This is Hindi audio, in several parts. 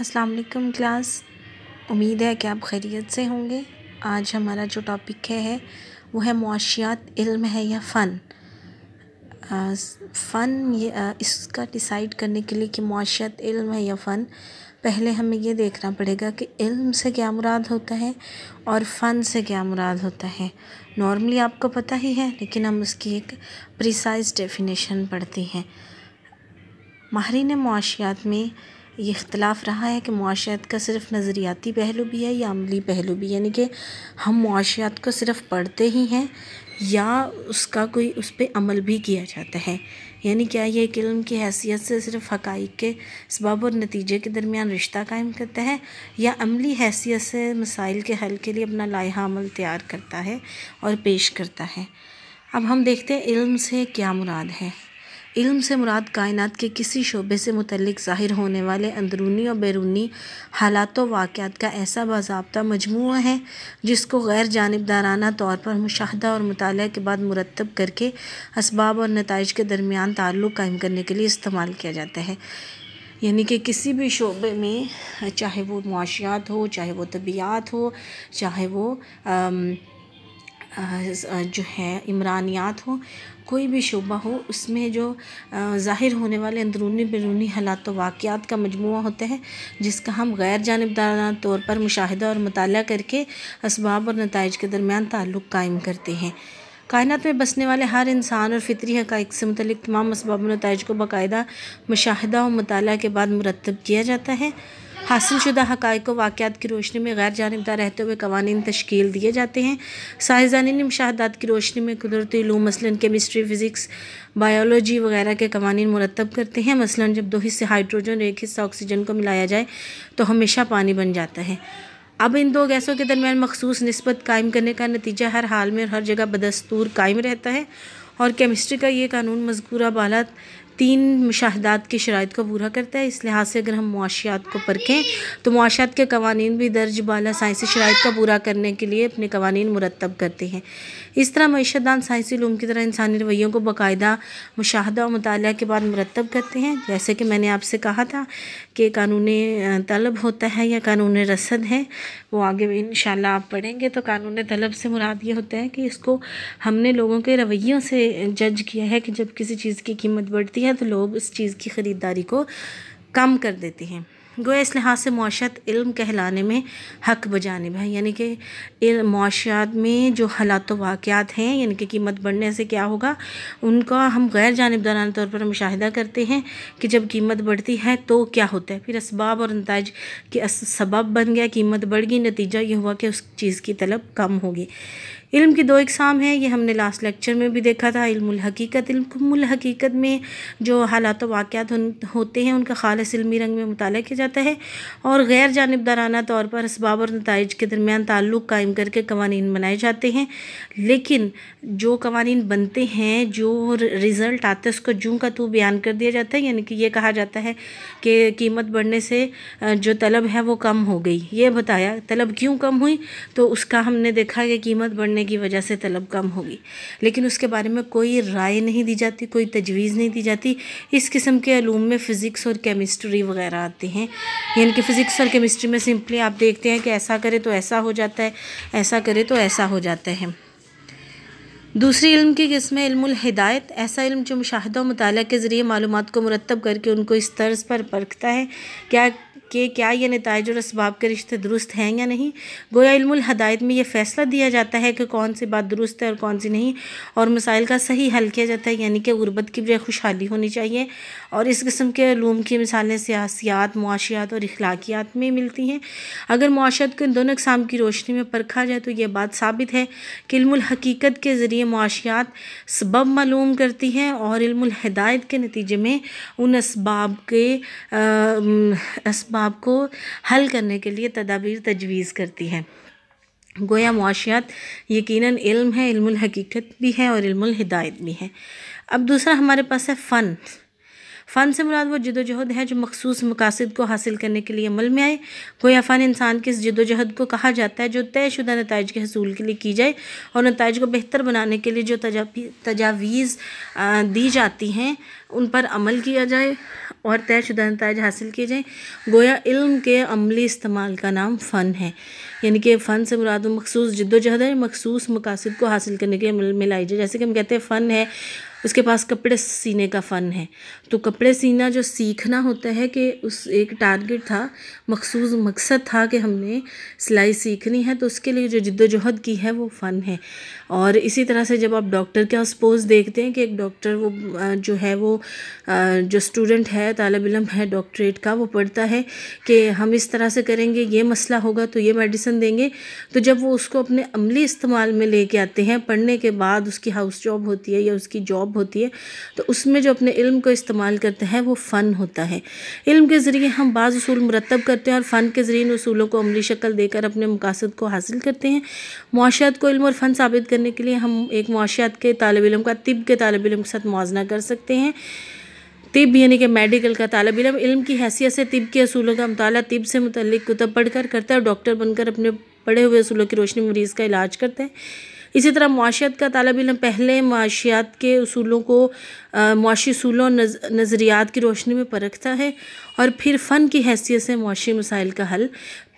अस्सलाम वालेकुम क्लास उम्मीद है कि आप खैरियत से होंगे आज हमारा जो टॉपिक है, है वो है मुआशियात इल्म है या फ़न फ़न ये आ, इसका डिसाइड करने के लिए कि मुआशियात इल्म है या फ़न पहले हमें ये देखना पड़ेगा कि इल्म से क्या मुराद होता है और फ़न से क्या मुराद होता है नॉर्मली आपको पता ही है लेकिन हम उसकी एक प्रिसाइज डेफिनेशन पढ़ते हैं माहरीन मुआशियात में ये इख्तलाफ रहा है कि माशियात का सिर्फ नज़रियाती पहलू भी है या अमली पहलू भी यानी कि हम माशियात को सिर्फ पढ़ते ही हैं या उसका कोई उस पर अमल भी किया जाता है यानी क्या यह एक इल्म की हैसियत से सिर्फ हकाइक के सबब और नतीजे के दरमियान रिश्ता कायम करता है या अमली हैसियत से मसाइल के हल के लिए अपना लाहा अमल तैयार करता है और पेश करता है अब हम देखते हैं इल्म से क्या मुराद है इल्म से मुराद कायनात के किसी शोबे से मुतलिक ज़ाहिर होने वाले अंदरूनी और बैरूनी हालात व वाक़ात का ऐसा बाबा मजमु है जिसको गैर जानबदाराना तौर पर मुशाहदा और मताल के बाद मुरतब करके इसबाब और नतज के दरमियान ताल्लुक़ कायम करने के लिए इस्तेमाल किया जाता है यानी कि किसी भी शोबे में चाहे वो मुआशियात हो चाहे वो तबियात हो चाहे वो आम, जो है इमरानियात हो कोई भी शोबा हो उसमें जो ज़ाहिर होने वाले अंदरूनी बैरूनी हालात तो वाक़ात का मजमू होता है जिसका हम गैर जानबदारा तौर पर मुशाहिदा और मताल करके इसबाब और नतज के दरमियान ताल्लुक़ कायम करते हैं कायनत में बसने वाले हर इंसान और फितरी हक़ से मतलब तमाम इसबाब नतज को बाकायदा मुशाह और मताल के बाद मुरतब किया जाता है हासिल शुदा हक़ वाक़ात की रोशनी में गैर जानबदार रहते हुए कवानीन तश्कील दिए जाते हैं साइंसदानी ने मुशाहदात की रोशनी में कुदरती लू मसलन केमिस्ट्री फ़िज़िक्स बायोलॉजी वगैरह के कवानीन मुरतब करते हैं मसलन जब दो हिस्से हाइड्रोजन और एक हिस्सा ऑक्सीजन को मिलाया जाए तो हमेशा पानी बन जाता है अब इन दो गैसों के दरमियान मखसूस नस्बत कायम करने का नतीजा हर हाल में और हर जगह बदस्तूर कायम रहता है और केमिस्ट्री का ये कानून मजकूरा बाला तीन मुशाहदात की शराइ को पूरा करता है इस लिहाज से अगर हम मुआशियात को परखें तो मुआशियात के कवानी भी दर्ज बाला साइंसी शराइ का पूरा करने के लिए अपने कवानी मुरतब करते हैं इस तरह मीशतदान साइंसी लूम की तरह इंसानी रवैयों को बाकायदा मुशाह और मताल के बाद मुरतब करते हैं जैसे कि मैंने आपसे कहा था कि कानून तलब होता है या कानून रसद है वो आगे इन शाला आप पढ़ेंगे तो कानून तलब से मुराद ये होता है कि इसको हमने लोगों के रवैयों से जज किया है कि जब किसी चीज़ की कीमत बढ़ती है है तो लोग इस चीज़ की ख़रीदारी को कम कर देते हैं गोया इस लिहाज से माशात इल्म कहलाने में हक बजानब है यानी कि माशात में जो हालात वाक़ात हैं यानी कि कीमत बढ़ने से क्या होगा उनका हम गैर जानबदारा तौर पर मुशाहिदा करते हैं कि जब कीमत बढ़ती है तो क्या होता है फिर इसबाब और नतज के सबब बन गया कीमत बढ़ गई नतीजा ये हुआ कि उस चीज़ की तलब कम होगी इल्म की दो इकसाम है ये हमने लास्ट लेक्चर में भी देखा था इल्मुल हकीकत हकीकत में जो हालात तो वाक़ात होते हैं उनका खालस इलमी रंग में मुताल किया जाता है और गैर जानबदाराना तौर पर इसबाब और नतज के दरमियान ताल्लुक़ कायम करके कवानीन बनाए जाते हैं लेकिन जो कवानीन बनते हैं जो रिज़ल्ट आते हैं उसको जूँ का तू बयान कर दिया जाता है यानी कि यह कहा जाता है कि कीमत बढ़ने से जो तलब है वो कम हो गई ये बताया तलब क्यों कम हुई तो उसका हमने देखा कि कीमत बढ़ने होने की वजह से तलब कम होगी लेकिन उसके बारे में कोई राय नहीं दी जाती कोई तजवीज़ नहीं दी जाती इस किस्म के आलूम में फ़िज़िक्स और केमिस्ट्री वगैरह आते हैं यानी कि फ़िज़िक्स और केमिस्ट्री में सिंपली आप देखते हैं कि ऐसा करें तो ऐसा हो जाता है ऐसा करें तो ऐसा हो जाता है दूसरी इल्म की किस्म हिदायत ऐसा इल्म जो मुशाह व मताल के ज़रिए मालूम को मुरतब करके उनको इस तर्ज पर परखता है क्या कि क्या यह नतज और इसबाब के रिश्ते दुरुस्त हैं या नहीं गोया इल्मुल हदायत में यह फ़ैसला दिया जाता है कि कौन सी बात दुरुस्त है और कौन सी नहीं और मसाइल का सही हल किया जाता है यानी कि गुरबत की बजाय खुशहाली होनी चाहिए और इस किस्म के लूम की मिसालें सियासियात मुआशियात और अखलाकियात में मिलती हैं अगर मुआशत को इन दोनों अकसाम की रोशनी में परखा जाए तो यह बात साबित है कि हकीकत के ज़रिए मुआशियात सबब मालूम करती हैं और हदायत के नतीजे में उन इसबाब के इसबाब तनाव को हल करने के लिए तदाबीर तजवीज़ करती है गोया मुआशियात यकीनन इल्म है इल्मुल हकीकत भी है और इल्मुल हिदायत भी है अब दूसरा हमारे पास है फ़न फ़न से मुराद वो जदोजहद है जो मखसूस मकासद को हासिल करने के लिए अमल में आए कोई फ़न इंसान की इस जदोजहद को कहा जाता है जो तयशुदा नतज के हसूल के लिए की जाए और नतज को बेहतर बनाने के लिए जो तजावीज़ दी जाती हैं उन पर अमल किया जाए और तयशुदा नतज हासिल किए जाएँ गोया इल्म के अमली इस्तेमाल का नाम फ़न है यानी कि फ़न से मुराद मखसूस जदोजहद है मखसूस मकासद को हासिल करने के लिए अमल में लाई जाए जैसे कि हम कहते हैं फ़न है उसके पास कपड़े सीने का फ़न है तो कपड़े सीना जो सीखना होता है कि उस एक टारगेट था मखसूस मकसद था कि हमने सिलाई सीखनी है तो उसके लिए जो जद्दोजहद की है वो फ़न है और इसी तरह से जब आप डॉक्टर के सपोज देखते हैं कि एक डॉक्टर वो जो है वो जो स्टूडेंट है तालब इलम है डॉक्टरेट का वो पढ़ता है कि हम इस तरह से करेंगे ये मसला होगा तो ये मेडिसिन देंगे तो जब वो उसको अपने अमली इस्तेमाल में लेके आते हैं पढ़ने के बाद उसकी हाउस जॉब होती है या उसकी जॉब होती है तो उसमें जो अपने इल्म को इस्तेमाल करते हैं वो फ़न होता है इल्म के ज़रिए हम बाज़ असूल मरतब करते हैं और फ़न के ज़रिए इन असूलों को अमली शक्ल देकर अपने मकासद को हासिल करते हैं माशियात को इल्म और फ़न साबित करने के लिए हम एक माशियात के तालब इलम का तिब के तालब इलम के साथ मुआजना कर सकते हैं तिब यानी कि मेडिकल का तालब इलम इल्म की हैसियत से तिब के असूलों का मताल तिब से मुतल कुतब पढ़ कर करता है और डॉक्टर बनकर अपने पढ़े हुए असूलों की रोशनी मरीज़ का इलाज करते हैं इसी तरह माशियात का तालब इलम पहले माशियात के असूलों को मुआशी असूलों नज़रियात की रोशनी में परखता है और फिर फ़न की हैसियत से मुशी मसाइल का हल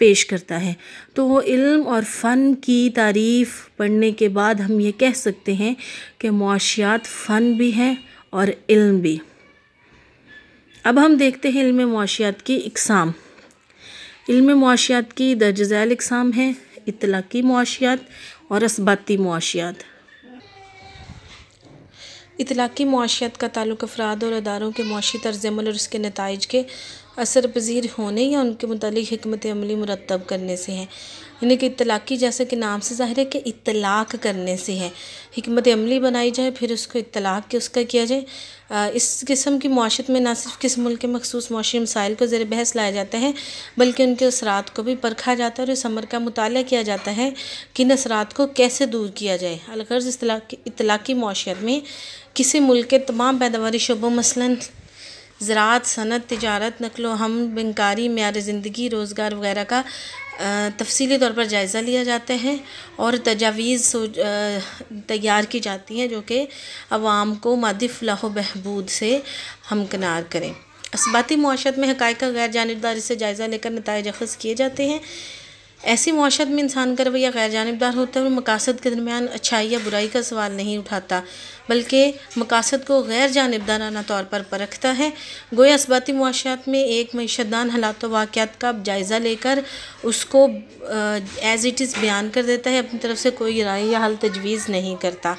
पेश करता है तो वो इल्म और फ़न की तारीफ़ पढ़ने के बाद हम ये कह सकते हैं कि मुशियात फ़न भी है और इल्म भी अब हम देखते हैं इल्म माशियात की इकसाम इल्म माशियात की दर्जैल इकसाम है इतलाकी मुआशियात और इसबाती मुआशियात इतलाकी मुआशियात का ताल्लुक अफराद और अदारों के मुआशी तर्ज अमल और उसके नतज के असर पजीर होने या उनके मतलब हमत अमली मुरतब करने से हैं यानी कि इतलाक़ी जैसे कि नाम से ज़ाहिर है कि इतलाक़ करने से है हमत अमली बनाई जाए फिर उसको इतलाक़ के उसका किया जाए इस किस्म की माशत में ना सिर्फ किस मुल्क के मखसूस माशी मसाइल को ज़र बहस लाया जाता है बल्कि उनके असरात को भी परखा जाता है और इस अमर का मुताल किया जाता है कि इन असरात को कैसे दूर किया जाए अलगर्ज़ इतलाक़ी माशत में किसी मुल्क के तमाम पैदावारी शोबों मसला ज़रात सनत तजारत नकलो हम बंकारी मैार ज़िंदगी रोज़गार वगैरह का तफसली तौर पर जायज़ा लिया जाता है और तजावीज़ तैयार की जाती हैं जो कि आवाम को मादि फलाह बहबूद से हमकनार करें इसबाती माशत में हक़ का गैर जानबदारी से जायज़ा लेकर नतज अखज़ किए जाते हैं ऐसी माशत में इंसान का रवैया गैर जानबदार होता है और मकासद के दरमियान अच्छाई या बुराई का सवाल नहीं उठाता बल्कि मकासद को गैर जानबदाराना तौर पर परखता है गोए इसबाती मुआशत में एक मीशतदान हालात वाक़ात का जायज़ा लेकर उसको एज़ इट इज़ बयान कर देता है अपनी तरफ से कोई राय या हल तजवीज़ नहीं करता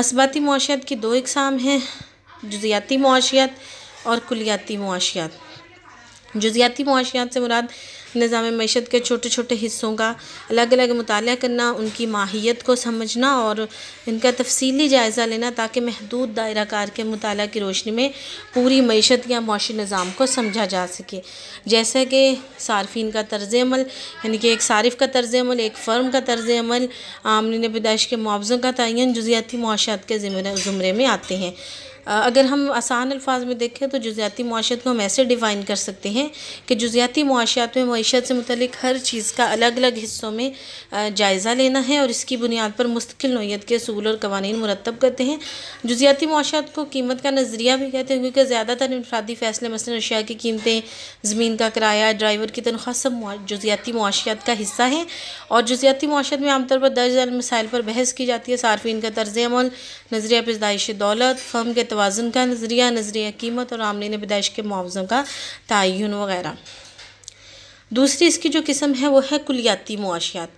इसबाती मुआशत की दो इकसाम हैं जुजियाती मुआशियात और कुलियाती मुआशियात जुजियाती मुआशियात से मुराद निज़ाम मीशत के छोटे छोटे हिस्सों का अलग अलग मुताल करना उनकी माहियत को समझना और इनका तफसीली जायज़ा लेना ताकि महदूद दायरा कार के मुताल की रोशनी में पूरी मीशत या मुशी निज़ाम को समझा जा सके जैसे कि सार्फिन का तर्ज अमल यानी कि एक सार्फ का तर्ज अमल एक फ़र्म का तर्ज अमल आमलिन पैदाइश के मुआवज़ों का तयन जुजियाती मुशात के ज़ुमरे में आते हैं अगर हम आसान अल्फाज में देखें तो जुजियाती माशत को हम ऐसे डिफ़ाइन कर सकते हैं कि जुजियाती माशियात में मीशत से मतलब हर चीज़ का अलग अलग हिस्सों में जायज़ा लेना है और इसकी बुनियाद पर मुस्तकिल नोयत के असूल और कवानीन मुरतब करते हैं जुजियाती माशियात को कीमत का नज़रिया भी कहते हैं क्योंकि ज़्यादातर इनफरादी फ़ैसले मसलन अशिया की कीमतें ज़मीन का किराया ड्राइवर की तनख्वाह सब जुजियाती माशियात का हिस्सा है और जुजियाती माशत में आमतौर पर दर्ज मसाइल पर बहस की जाती है सार्फिन का तर्ज अमल नज़रिया पैदाइश दौलत फर्म के तोज़न का नज़रिया नज़रिया कीमत और आमदनी पैदाइश के मुआवज़ों का तयन वगैरह दूसरी इसकी जो किस्म है वह है कुलियाती मुआशियात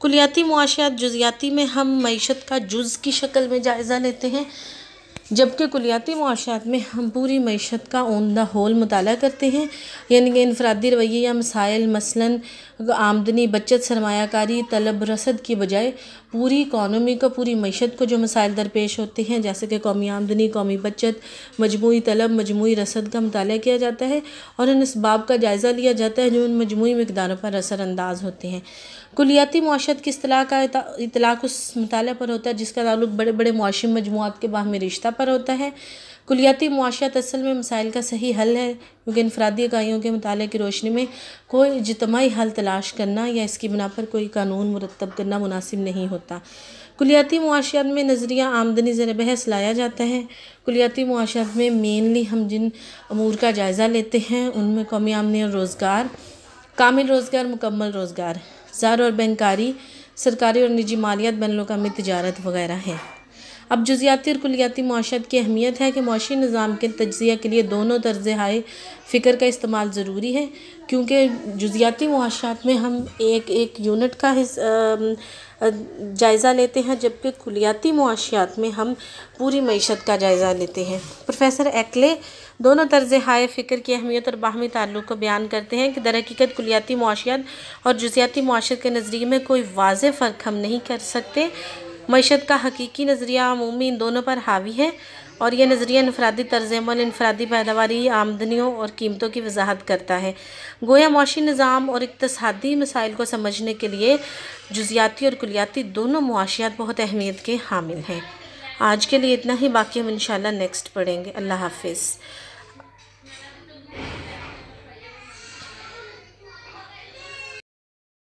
कुलियाती मुआशियात जुजियाती में हम मीशत का जुज़ की शक्ल में जायज़ा लेते हैं जबकि कुलियाती मुआशियात में हम पूरी मीशत का ओन द होल मताल करते हैं यानी कि इनफरादी रवैये या मसाइल मसलन तो आमदनी बचत सरमाकारी तलब रसद की बजाय पूरी इकानमी को पूरी मीशत को जो मसाइल दरपेश होते हैं जैसे कि कौमी आमदनी कौमी बचत मजमू तलब मजमू रसद का मताल किया जाता है और इन इसबाब का जायज़ा लिया जाता है जो उन मजमू मकदारों पर असरानंदाज होते हैं कुलियाती माशत की असलाह का इतलाक़ उस मताल पर होता है जिसका ताल्लुक बड़े बड़े मुशी मजमूत के बाहमी रिश्ता पर होता है कुलियाती मुआशत असल में मसाइल का सही हल है क्योंकि इनफरादी इकाइयों के मताल की रोशनी में कोई इजतमाही हल तलाश करना या इसकी बिना पर कोई कानून मुरतब करना मुनासिब नहीं होता कुलियाती मुआशियात में नज़रिया आमदनी ज़र बहस लाया जाता है कुलियाती मुआशियात में मेनली हम जिन अमूर का जायज़ा लेते हैं उनमें कौमी आमदनी और रोज़गार कामिल रोज़गार मुकम्मल रोज़गार ज़ार और बैंकारी सरकारी और निजी मालियात बैन अवी तजारत वगैरह है अब जजियाती और कुलियाती माशद की अहमियत है कि माशी निज़ाम के तजिया के लिए दोनों तर्ज हाय फ़िक्र का इस्तेमाल ज़रूरी है क्योंकि जजियाती माशात में हम एक एक यूनिट का जायज़ा लेते हैं जबकि कुलियाती माशियात में हम पूरी मीशत का जायज़ा लेते हैं प्रोफेसर एक्ले दोनों तर्ज हाय फ़िक्र की अहमियत और बाहमी ताल्लुक को बयान करते हैं कि दरहकीकत कुलियाती माशियात और जजियाती माशत के नज़रिए में कोई वाज फ़र्क हम नहीं कर सकते मीशत का हकीकी नज़रिया अमूमी इन दोनों पर हावी है और यह नज़रिया इनफरादी तर्जमल इनफरादी पैदावार आमदनियों और कीमतों की वजाहत करता है गोया मुशी निज़ाम और इकतसादी मसाइल को समझने के लिए जुजियाती और कुलियाती दोनों मुआशियात बहुत अहमियत के हामिल हैं आज के लिए इतना ही बाकी हम इन नेक्स्ट पढ़ेंगे अल्लाह हाफिज़